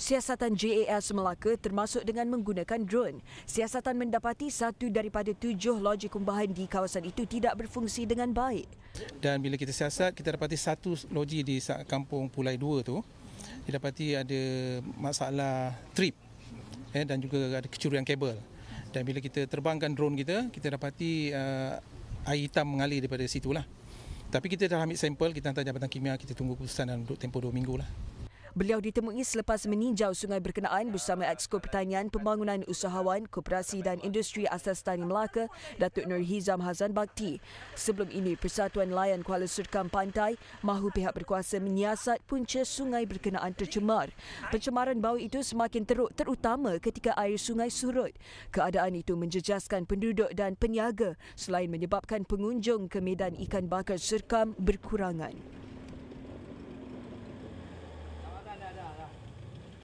Siasatan JAS Melaka termasuk dengan menggunakan drone. Siasatan mendapati satu daripada tujuh loji kumbahan di kawasan itu tidak berfungsi dengan baik. Dan bila kita siasat, kita dapati satu loji di kampung Pulai 2 tu, kita dapati ada masalah trip eh, dan juga ada kecurian kabel. Dan bila kita terbangkan drone kita, kita dapati uh, air hitam mengalir daripada situ lah. Tapi kita dah ambil sampel, kita hantar jabatan kimia, kita tunggu keputusan dalam tempoh dua minggu lah. Beliau ditemui selepas meninjau sungai berkenaan bersama Exko Pertanian Pembangunan Usahawan, Koperasi dan Industri Asas Tani Melaka, Datuk Nur Hizam Hazan Bakti. Sebelum ini, Persatuan Layan Kuala Surkam Pantai mahu pihak berkuasa menyiasat punca sungai berkenaan tercemar. Pencemaran bau itu semakin teruk terutama ketika air sungai surut. Keadaan itu menjejaskan penduduk dan peniaga selain menyebabkan pengunjung ke medan ikan bakar surkam berkurangan.